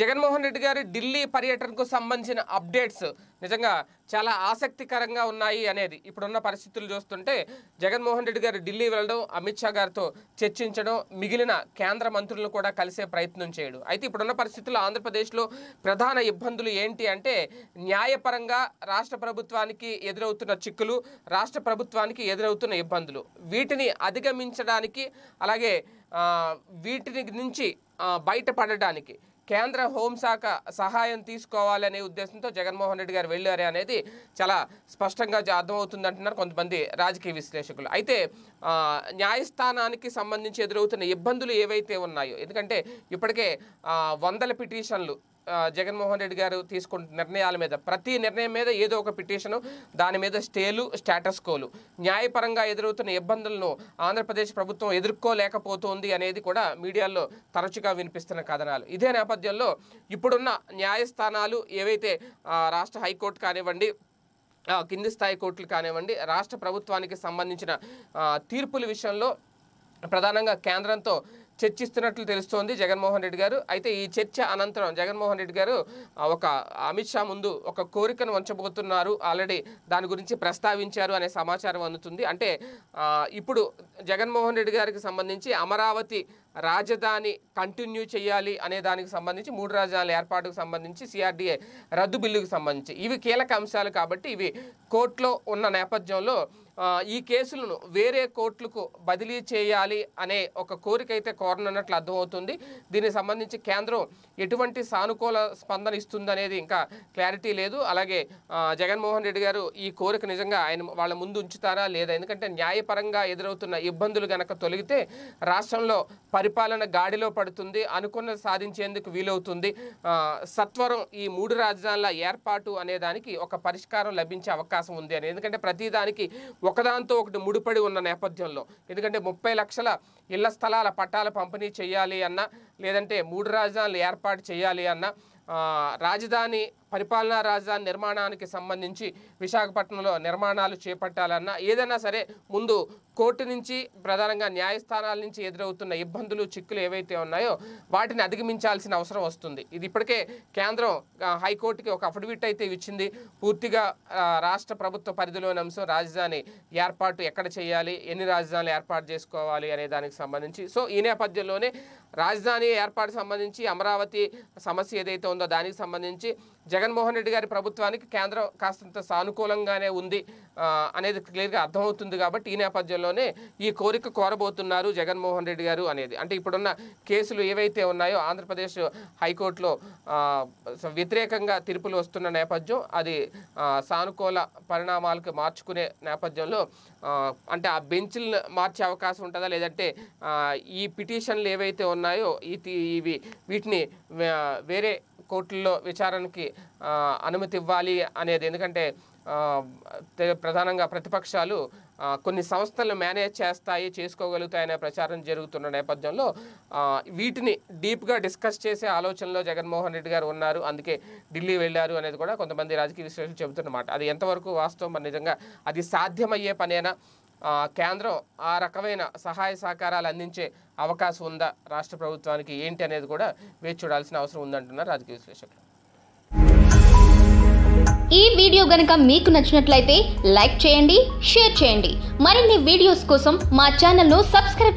జగన్మోహన్ రెడ్డి గారి ఢిల్లీ పర్యటనకు సంబంధించిన అప్డేట్స్ నిజంగా చాలా ఆసక్తికరంగా ఉన్నాయి అనేది ఇప్పుడున్న పరిస్థితులు చూస్తుంటే జగన్మోహన్ రెడ్డి గారు ఢిల్లీ వెళ్ళడం అమిత్ షా గారితో చర్చించడం మిగిలిన కేంద్ర మంత్రులను కూడా కలిసే ప్రయత్నం చేయడు అయితే ఇప్పుడున్న పరిస్థితుల్లో ఆంధ్రప్రదేశ్లో ప్రధాన ఇబ్బందులు ఏంటి అంటే న్యాయపరంగా రాష్ట్ర ప్రభుత్వానికి ఎదురవుతున్న చిక్కులు రాష్ట్ర ప్రభుత్వానికి ఎదురవుతున్న ఇబ్బందులు వీటిని అధిగమించడానికి అలాగే వీటిని నుంచి బయటపడడానికి కేంద్ర హోంశాఖ సహాయం తీసుకోవాలనే ఉద్దేశంతో జగన్మోహన్ రెడ్డి గారు వెళ్ళారే అనేది చాలా స్పష్టంగా అర్థమవుతుంది అంటున్నారు కొంతమంది రాజకీయ విశ్లేషకులు అయితే న్యాయస్థానానికి సంబంధించి ఎదురవుతున్న ఇబ్బందులు ఏవైతే ఉన్నాయో ఎందుకంటే ఇప్పటికే వందల పిటిషన్లు జగన్మోహన్ రెడ్డి గారు తీసుకున్న నిర్ణయాల మీద ప్రతి నిర్ణయం మీద ఏదో ఒక పిటిషను దాని మీద స్టేలు స్టేటస్ కోలు న్యాయపరంగా ఎదురవుతున్న ఇబ్బందులను ఆంధ్రప్రదేశ్ ప్రభుత్వం ఎదుర్కోలేకపోతుంది అనేది కూడా మీడియాలో తరచుగా వినిపిస్తున్న కథనాలు ఇదే నేపథ్యంలో ఇప్పుడున్న న్యాయస్థానాలు ఏవైతే రాష్ట్ర హైకోర్టు కానివ్వండి కింది స్థాయి కోర్టులు కానివ్వండి రాష్ట్ర ప్రభుత్వానికి సంబంధించిన తీర్పుల విషయంలో ప్రధానంగా కేంద్రంతో చర్చిస్తున్నట్లు తెలుస్తోంది జగన్మోహన్ రెడ్డి గారు అయితే ఈ చర్చ అనంతరం జగన్మోహన్ రెడ్డి గారు ఒక అమిత్ షా ముందు ఒక కోరికను వంచబోతున్నారు ఆల్రెడీ దాని గురించి ప్రస్తావించారు అనే సమాచారం అందుతుంది అంటే ఇప్పుడు జగన్మోహన్ రెడ్డి గారికి సంబంధించి అమరావతి రాజధాని కంటిన్యూ చేయాలి అనే దానికి సంబంధించి మూడు రాజధానుల ఏర్పాటుకు సంబంధించి సిఆర్డీఏ రద్దు బిల్లుకు సంబంధించి ఇవి కీలక అంశాలు కాబట్టి ఇవి కోర్టులో ఉన్న నేపథ్యంలో ఈ కేసులను వేరే కోర్టులకు బదిలీ చేయాలి అనే ఒక కోరిక అయితే కోరనున్నట్లు అర్థమవుతుంది దీనికి సంబంధించి కేంద్రం ఎటువంటి సానుకూల స్పందన ఇస్తుంది అనేది ఇంకా క్లారిటీ లేదు అలాగే జగన్మోహన్ రెడ్డి గారు ఈ కోరిక నిజంగా ఆయన వాళ్ళ ముందు ఉంచుతారా లేదా ఎందుకంటే న్యాయపరంగా ఎదురవుతున్న ఇబ్బందులు గనక తొలగితే రాష్ట్రంలో పరిపాలన గాడిలో పడుతుంది అనుకున్న సాధించేందుకు వీలవుతుంది సత్వరం ఈ మూడు రాజధానుల ఏర్పాటు అనే దానికి ఒక పరిష్కారం లభించే అవకాశం ఉంది అని ఎందుకంటే ప్రతిదానికి ఒకదాంతో ఒకటి ముడిపడి ఉన్న నేపథ్యంలో ఎందుకంటే ముప్పై లక్షల ఇళ్ల స్థలాల పట్టాల పంపిణీ చేయాలి అన్న లేదంటే మూడు రాజధానులు ఏర్పాటు చేయాలి అన్న రాజధాని పరిపాలనా రాజధాని నిర్మాణానికి సంబంధించి విశాఖపట్నంలో నిర్మాణాలు చేపట్టాలన్నా ఏదైనా సరే ముందు కోర్టు నుంచి ప్రధానంగా న్యాయస్థానాల నుంచి ఎదురవుతున్న ఇబ్బందులు చిక్కులు ఏవైతే ఉన్నాయో వాటిని అధిగమించాల్సిన అవసరం వస్తుంది ఇది ఇప్పటికే కేంద్రం హైకోర్టుకి ఒక అఫిడవిట్ అయితే ఇచ్చింది పూర్తిగా రాష్ట్ర ప్రభుత్వ పరిధిలోని అంశం రాజధాని ఏర్పాటు ఎక్కడ చేయాలి ఎన్ని రాజధానులు ఏర్పాటు చేసుకోవాలి అనే దానికి సంబంధించి సో ఈ నేపథ్యంలోనే రాజధాని ఏర్పాటు సంబంధించి అమరావతి సమస్య ఏదైతే ఉందో దానికి సంబంధించి జగన్మోహన్ రెడ్డి గారి ప్రభుత్వానికి కేంద్రం కాస్తంత సానుకూలంగానే ఉంది అనేది క్లియర్గా అర్థమవుతుంది కాబట్టి ఈ నేపథ్యంలోనే ఈ కోరిక కోరబోతున్నారు జగన్మోహన్ రెడ్డి గారు అనేది అంటే ఇప్పుడున్న కేసులు ఏవైతే ఉన్నాయో ఆంధ్రప్రదేశ్ హైకోర్టులో వ్యతిరేకంగా తీర్పులు వస్తున్న నేపథ్యం అది సానుకూల పరిణామాలకు మార్చుకునే నేపథ్యంలో అంటే ఆ బెంచ్లు మార్చే అవకాశం ఉంటుందా లేదంటే ఈ పిటిషన్లు ఏవైతే ఉన్నాయో ఇవి వీటిని వేరే కోర్టుల్లో విచారణకి అనుమతి ఇవ్వాలి అనేది ఎందుకంటే ప్రధానంగా ప్రతిపక్షాలు కొన్ని సంస్థలు మేనేజ్ చేస్తాయి చేసుకోగలుగుతాయనే ప్రచారం జరుగుతున్న నేపథ్యంలో వీటిని డీప్గా డిస్కస్ చేసే ఆలోచనలో జగన్మోహన్ రెడ్డి గారు ఉన్నారు అందుకే ఢిల్లీ వెళ్ళారు అనేది కూడా కొంతమంది రాజకీయ విశ్లేషణ చెబుతున్నమాట అది ఎంతవరకు వాస్తవం నిజంగా అది సాధ్యమయ్యే పనేనా కేంద్రం ఆ రకమైన సహాయ సహకారాలు అందించే అవకాశం ఉందా రాష్ట్ర ప్రభుత్వానికి ఏంటి అనేది కూడా వేచి చూడాల్సిన అవసరం ఉందంటున్నారు రాజకీయ విశ్లేషకులు ఈ వీడియో గనక మీకు నచ్చినట్లయితే లైక్ చేయండి షేర్ చేయండి మరిన్ని వీడియోస్ కోసం మా ను సబ్స్క్రైబ్